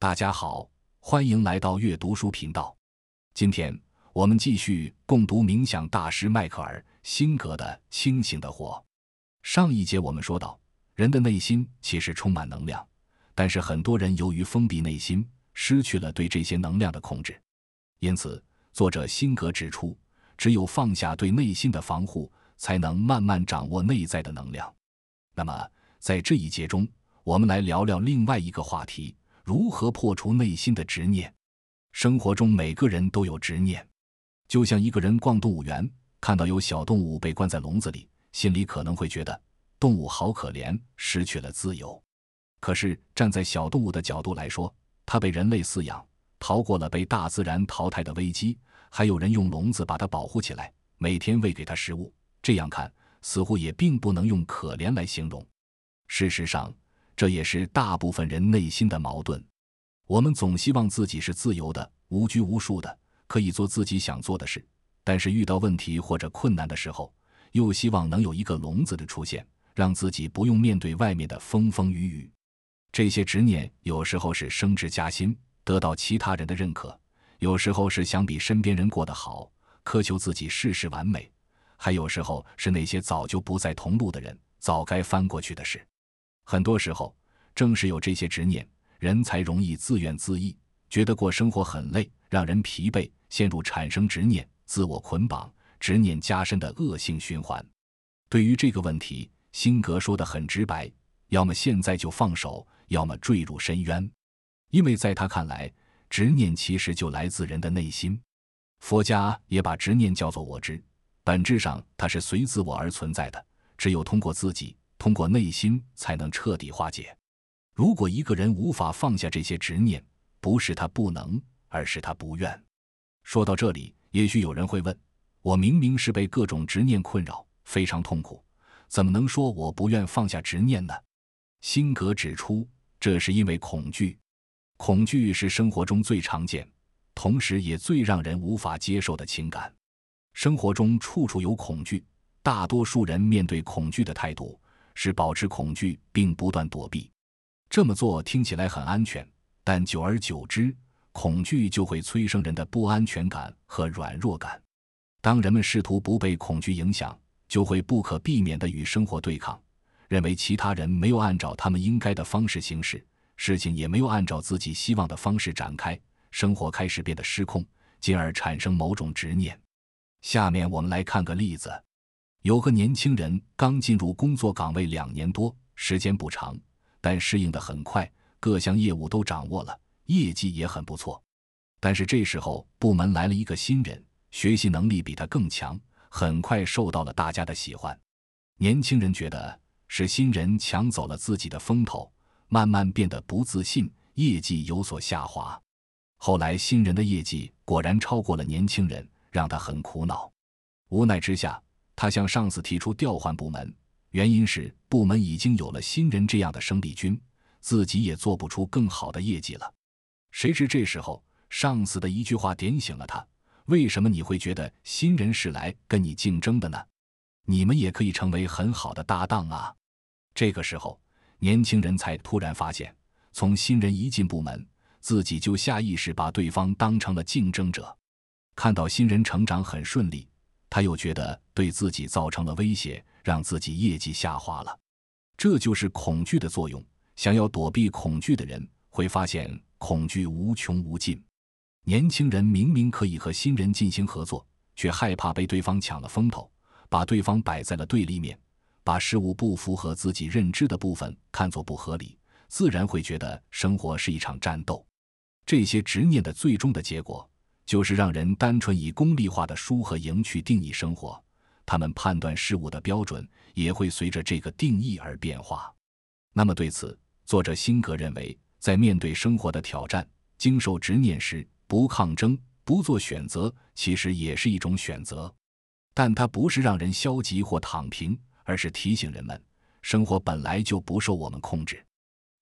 大家好，欢迎来到阅读书频道。今天我们继续共读冥想大师迈克尔·辛格的《清醒的活》。上一节我们说到，人的内心其实充满能量，但是很多人由于封闭内心，失去了对这些能量的控制。因此，作者辛格指出，只有放下对内心的防护，才能慢慢掌握内在的能量。那么，在这一节中，我们来聊聊另外一个话题。如何破除内心的执念？生活中每个人都有执念，就像一个人逛动物园，看到有小动物被关在笼子里，心里可能会觉得动物好可怜，失去了自由。可是站在小动物的角度来说，它被人类饲养，逃过了被大自然淘汰的危机，还有人用笼子把它保护起来，每天喂给它食物。这样看，似乎也并不能用可怜来形容。事实上，这也是大部分人内心的矛盾。我们总希望自己是自由的、无拘无束的，可以做自己想做的事；但是遇到问题或者困难的时候，又希望能有一个笼子的出现，让自己不用面对外面的风风雨雨。这些执念有时候是升职加薪、得到其他人的认可；有时候是想比身边人过得好，苛求自己事事完美；还有时候是那些早就不在同路的人，早该翻过去的事。很多时候，正是有这些执念，人才容易自怨自艾，觉得过生活很累，让人疲惫，陷入产生执念、自我捆绑、执念加深的恶性循环。对于这个问题，辛格说得很直白：要么现在就放手，要么坠入深渊。因为在他看来，执念其实就来自人的内心。佛家也把执念叫做我执，本质上它是随自我而存在的，只有通过自己。通过内心才能彻底化解。如果一个人无法放下这些执念，不是他不能，而是他不愿。说到这里，也许有人会问：我明明是被各种执念困扰，非常痛苦，怎么能说我不愿放下执念呢？辛格指出，这是因为恐惧。恐惧是生活中最常见，同时也最让人无法接受的情感。生活中处处有恐惧，大多数人面对恐惧的态度。是保持恐惧并不断躲避，这么做听起来很安全，但久而久之，恐惧就会催生人的不安全感和软弱感。当人们试图不被恐惧影响，就会不可避免地与生活对抗，认为其他人没有按照他们应该的方式行事，事情也没有按照自己希望的方式展开，生活开始变得失控，进而产生某种执念。下面我们来看个例子。有个年轻人刚进入工作岗位两年多，时间不长，但适应得很快，各项业务都掌握了，业绩也很不错。但是这时候部门来了一个新人，学习能力比他更强，很快受到了大家的喜欢。年轻人觉得是新人抢走了自己的风头，慢慢变得不自信，业绩有所下滑。后来新人的业绩果然超过了年轻人，让他很苦恼。无奈之下。他向上司提出调换部门，原因是部门已经有了新人这样的生力军，自己也做不出更好的业绩了。谁知这时候，上司的一句话点醒了他：为什么你会觉得新人是来跟你竞争的呢？你们也可以成为很好的搭档啊！这个时候，年轻人才突然发现，从新人一进部门，自己就下意识把对方当成了竞争者，看到新人成长很顺利。他又觉得对自己造成了威胁，让自己业绩下滑了。这就是恐惧的作用。想要躲避恐惧的人，会发现恐惧无穷无尽。年轻人明明可以和新人进行合作，却害怕被对方抢了风头，把对方摆在了对立面，把事物不符合自己认知的部分看作不合理，自然会觉得生活是一场战斗。这些执念的最终的结果。就是让人单纯以功利化的输和赢去定义生活，他们判断事物的标准也会随着这个定义而变化。那么，对此，作者辛格认为，在面对生活的挑战、经受执念时，不抗争、不做选择，其实也是一种选择。但它不是让人消极或躺平，而是提醒人们，生活本来就不受我们控制。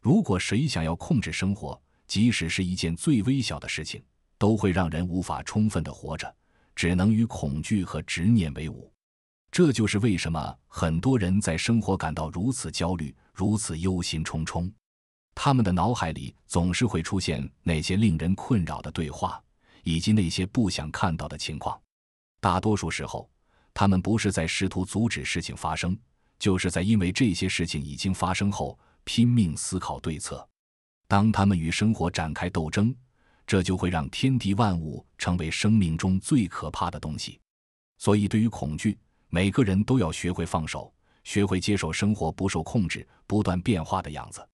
如果谁想要控制生活，即使是一件最微小的事情。都会让人无法充分地活着，只能与恐惧和执念为伍。这就是为什么很多人在生活感到如此焦虑、如此忧心忡忡。他们的脑海里总是会出现那些令人困扰的对话，以及那些不想看到的情况。大多数时候，他们不是在试图阻止事情发生，就是在因为这些事情已经发生后拼命思考对策。当他们与生活展开斗争。这就会让天地万物成为生命中最可怕的东西，所以对于恐惧，每个人都要学会放手，学会接受生活不受控制、不断变化的样子。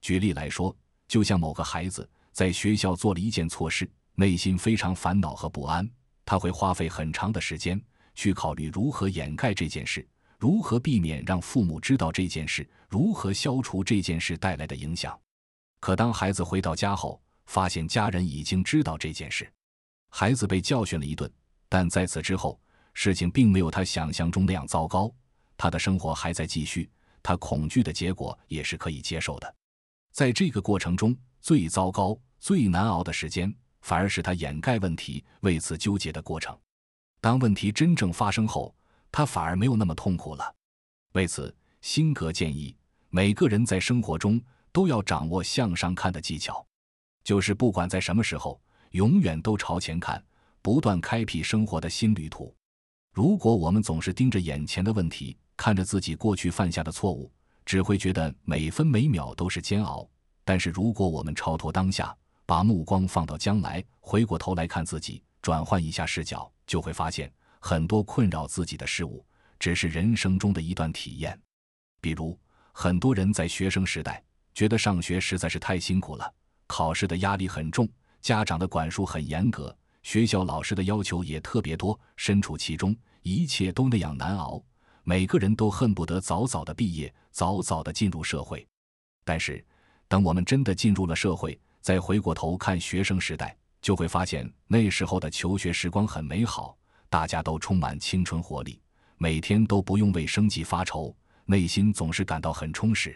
举例来说，就像某个孩子在学校做了一件错事，内心非常烦恼和不安，他会花费很长的时间去考虑如何掩盖这件事，如何避免让父母知道这件事，如何消除这件事带来的影响。可当孩子回到家后，发现家人已经知道这件事，孩子被教训了一顿，但在此之后，事情并没有他想象中那样糟糕。他的生活还在继续，他恐惧的结果也是可以接受的。在这个过程中，最糟糕、最难熬的时间，反而是他掩盖问题、为此纠结的过程。当问题真正发生后，他反而没有那么痛苦了。为此，辛格建议每个人在生活中都要掌握向上看的技巧。就是不管在什么时候，永远都朝前看，不断开辟生活的新旅途。如果我们总是盯着眼前的问题，看着自己过去犯下的错误，只会觉得每分每秒都是煎熬。但是，如果我们超脱当下，把目光放到将来，回过头来看自己，转换一下视角，就会发现很多困扰自己的事物，只是人生中的一段体验。比如，很多人在学生时代觉得上学实在是太辛苦了。考试的压力很重，家长的管束很严格，学校老师的要求也特别多。身处其中，一切都那样难熬，每个人都恨不得早早的毕业，早早的进入社会。但是，等我们真的进入了社会，再回过头看学生时代，就会发现那时候的求学时光很美好，大家都充满青春活力，每天都不用为生计发愁，内心总是感到很充实。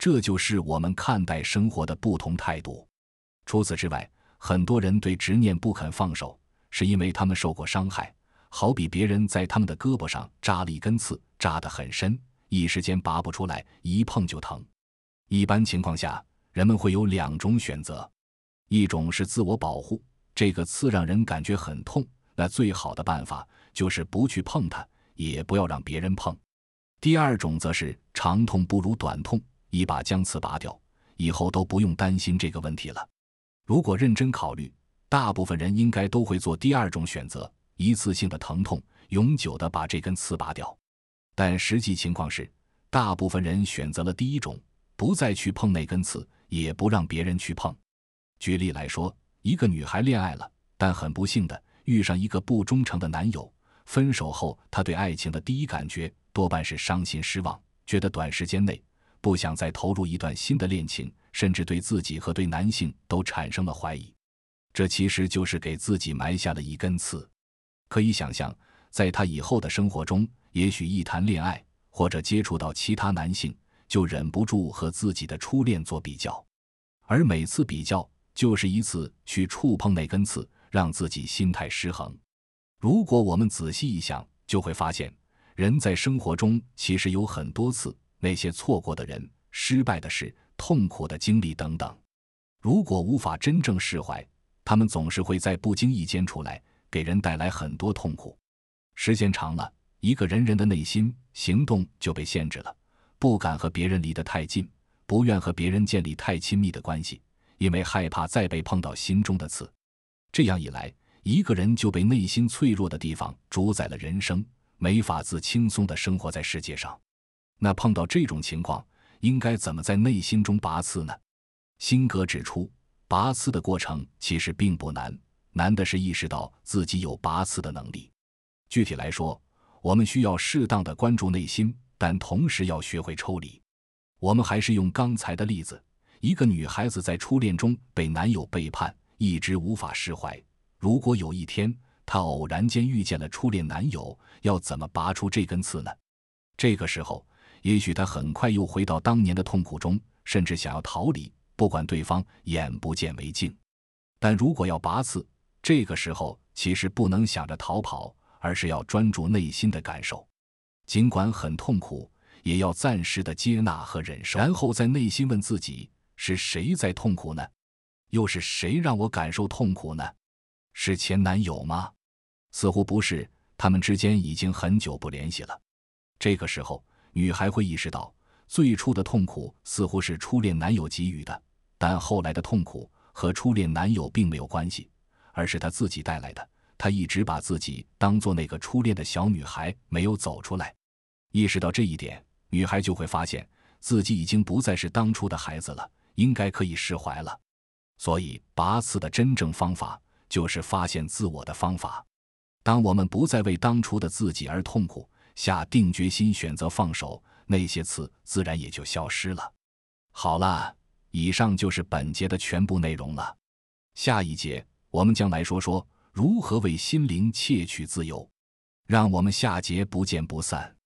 这就是我们看待生活的不同态度。除此之外，很多人对执念不肯放手，是因为他们受过伤害。好比别人在他们的胳膊上扎了一根刺，扎得很深，一时间拔不出来，一碰就疼。一般情况下，人们会有两种选择：一种是自我保护，这个刺让人感觉很痛，那最好的办法就是不去碰它，也不要让别人碰；第二种则是长痛不如短痛。一把将刺拔掉，以后都不用担心这个问题了。如果认真考虑，大部分人应该都会做第二种选择：一次性的疼痛，永久的把这根刺拔掉。但实际情况是，大部分人选择了第一种，不再去碰那根刺，也不让别人去碰。举例来说，一个女孩恋爱了，但很不幸的遇上一个不忠诚的男友，分手后，她对爱情的第一感觉多半是伤心失望，觉得短时间内。不想再投入一段新的恋情，甚至对自己和对男性都产生了怀疑，这其实就是给自己埋下了一根刺。可以想象，在他以后的生活中，也许一谈恋爱或者接触到其他男性，就忍不住和自己的初恋做比较，而每次比较就是一次去触碰那根刺，让自己心态失衡。如果我们仔细一想，就会发现，人在生活中其实有很多次。那些错过的人、失败的事、痛苦的经历等等，如果无法真正释怀，他们总是会在不经意间出来，给人带来很多痛苦。时间长了，一个人人的内心行动就被限制了，不敢和别人离得太近，不愿和别人建立太亲密的关系，因为害怕再被碰到心中的刺。这样一来，一个人就被内心脆弱的地方主宰了人生，没法子轻松地生活在世界上。那碰到这种情况，应该怎么在内心中拔刺呢？辛格指出，拔刺的过程其实并不难，难的是意识到自己有拔刺的能力。具体来说，我们需要适当的关注内心，但同时要学会抽离。我们还是用刚才的例子：一个女孩子在初恋中被男友背叛，一直无法释怀。如果有一天她偶然间遇见了初恋男友，要怎么拔出这根刺呢？这个时候。也许他很快又回到当年的痛苦中，甚至想要逃离，不管对方，眼不见为净。但如果要拔刺，这个时候其实不能想着逃跑，而是要专注内心的感受，尽管很痛苦，也要暂时的接纳和忍受。然后在内心问自己：是谁在痛苦呢？又是谁让我感受痛苦呢？是前男友吗？似乎不是，他们之间已经很久不联系了。这个时候。女孩会意识到，最初的痛苦似乎是初恋男友给予的，但后来的痛苦和初恋男友并没有关系，而是她自己带来的。她一直把自己当做那个初恋的小女孩，没有走出来。意识到这一点，女孩就会发现自己已经不再是当初的孩子了，应该可以释怀了。所以，拔刺的真正方法就是发现自我的方法。当我们不再为当初的自己而痛苦。下定决心选择放手，那些刺自然也就消失了。好了，以上就是本节的全部内容了。下一节我们将来说说如何为心灵窃取自由。让我们下节不见不散。